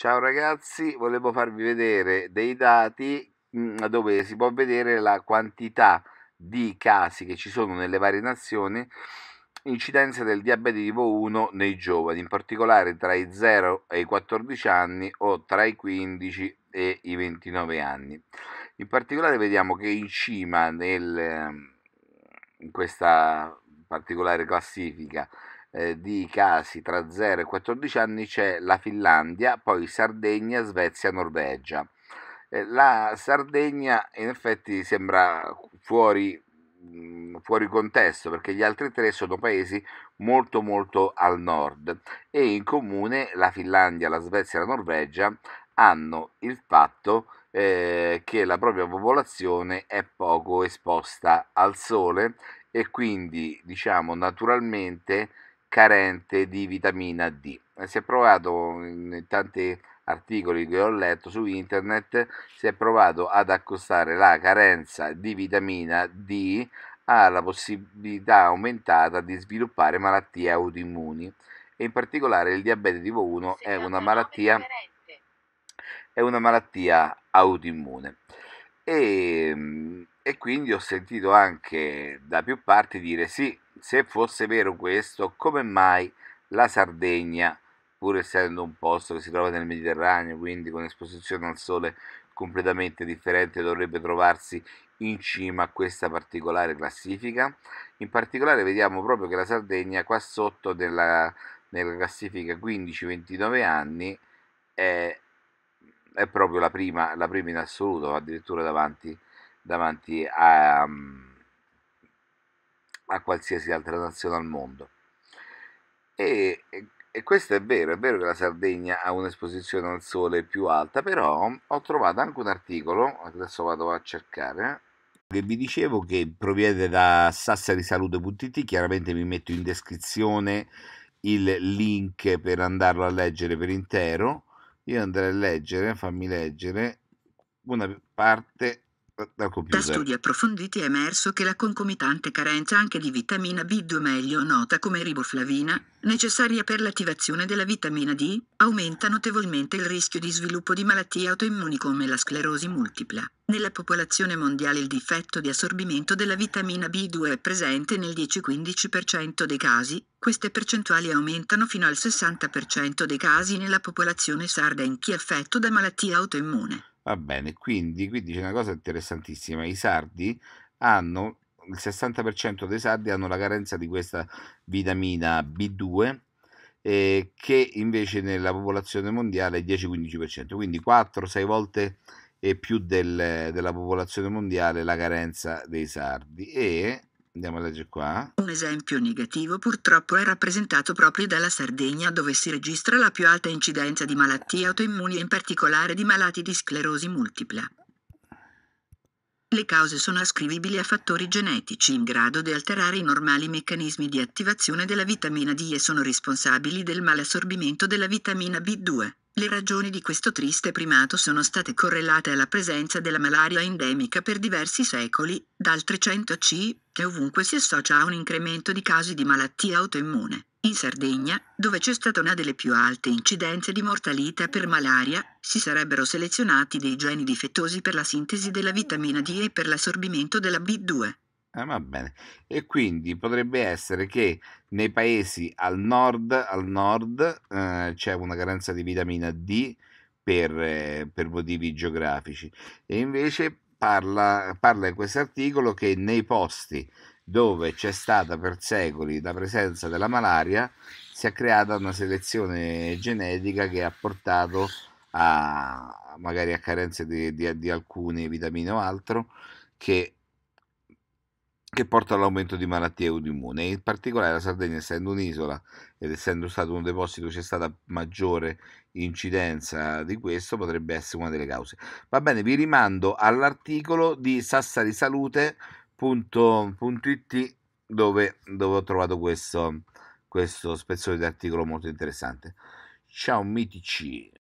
Ciao ragazzi, volevo farvi vedere dei dati mh, mm, dove si può vedere la quantità di casi che ci sono nelle varie nazioni incidenza del diabete tipo 1 nei giovani, in particolare tra i 0 e i 14 anni o tra i 15 e i 29 anni. In particolare vediamo che in cima nel, mm, in questa particolare classifica eh, di casi tra 0 e 14 anni c'è la Finlandia, poi Sardegna, Svezia, Norvegia. Eh, la Sardegna in effetti sembra fuori, mm, fuori contesto perché gli altri tre sono paesi molto molto al nord e in comune la Finlandia, la Svezia e la Norvegia hanno il fatto eh, che la propria popolazione è poco esposta al sole e quindi diciamo naturalmente carente di vitamina D. Si è provato in tanti articoli che ho letto su internet, si è provato ad accostare la carenza di vitamina D alla possibilità aumentata di sviluppare malattie autoimmuni e in particolare il diabete tipo 1 è una malattia è una malattia autoimmune. E, ehm, e, quindi ho sentito anche da più parti dire sì, se fosse vero questo, come mai la Sardegna, pur essendo un posto che si trova nel Mediterraneo, quindi con esposizione al sole completamente differente, dovrebbe trovarsi in cima a questa particolare classifica? In particolare vediamo proprio che la Sardegna qua sotto della, nella classifica 15-29 anni è, è proprio la prima, la prima, in assoluto, addirittura davanti, davanti a... Um, a qualsiasi altra nazione al mondo. E, e questo è vero, è vero che la Sardegna ha un'esposizione al sole più alta, però ho trovato anche un articolo, adesso vado a cercare, che vi dicevo che proviene da sassarisalute.it, chiaramente vi metto in descrizione il link per andarlo a leggere per intero. Io andrei a leggere, fammi leggere una parte da, ecco studi approfonditi è emerso che la concomitante carenza anche di vitamina B2 meglio nota come riboflavina, necessaria per l'attivazione della vitamina D, aumenta notevolmente il rischio di sviluppo di malattie autoimmuni come la sclerosi multipla. Nella popolazione mondiale il difetto di assorbimento della vitamina B2 è presente nel 10-15% dei casi, queste percentuali aumentano fino al 60% dei casi nella popolazione sarda in chi è affetto da malattia autoimmune. Va bene, quindi qui dice una cosa interessantissima, i sardi hanno, il 60% dei sardi hanno la carenza di questa vitamina B2 eh, che invece nella popolazione mondiale è 10-15%, quindi 4-6 volte e più del, della popolazione mondiale la carenza dei sardi e Andiamo a leggere qua. Un esempio negativo purtroppo è rappresentato proprio dalla Sardegna dove si registra la più alta incidenza di malattie autoimmuni e in particolare di malati di sclerosi multipla. Le cause sono ascrivibili a fattori genetici in grado di alterare i normali meccanismi di attivazione della vitamina D e sono responsabili del malassorbimento della vitamina B2. Le ragioni di questo triste primato sono state correlate alla presenza della malaria endemica per diversi secoli, dal 300 C, che ovunque si associa a un incremento di casi di malattia autoimmune. In Sardegna, dove c'è stata una delle più alte incidenze di mortalità per malaria, si sarebbero selezionati dei geni difettosi per la sintesi della vitamina D e per l'assorbimento della B2. Eh, va bene. E quindi potrebbe essere che nei paesi al nord, al nord eh, c'è una carenza di vitamina D per, eh, per motivi geografici e invece parla, parla in questo articolo che nei posti dove c'è stata per secoli la presenza della malaria si è creata una selezione genetica che ha portato a magari a carenze di, di, di alcune vitamine o altro che che porta all'aumento di malattie autoimmuni. In particolare la Sardegna, essendo un'isola ed essendo stato un deposito c'è stata maggiore incidenza di questo, potrebbe essere una delle cause. Va bene, vi rimando all'articolo di sassarisalute.it dove, dove ho trovato questo, questo spezzone di articolo molto interessante. Ciao mitici!